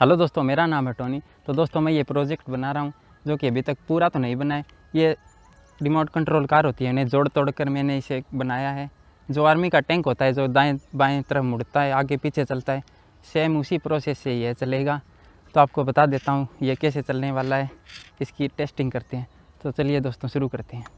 hello दोस्तों मेरा नाम है टोनी तो दोस्तों मैं ये प्रोजेक्ट बना रहा हूँ जो कि अभी तक पूरा तो नहीं बना है ये रिमोट कंट्रोल कार होती है इन्हें जोड़ तोड़ कर मैंने इसे बनाया है जो आर्मी का टैंक होता है जो दाएं बाएं तरफ मुड़ता है आगे पीछे चलता है सेम उसी प्रोसेस से यह चलेगा तो आपको बता देता हूँ ये कैसे चलने वाला है इसकी टेस्टिंग करते हैं तो चलिए दोस्तों शुरू करते हैं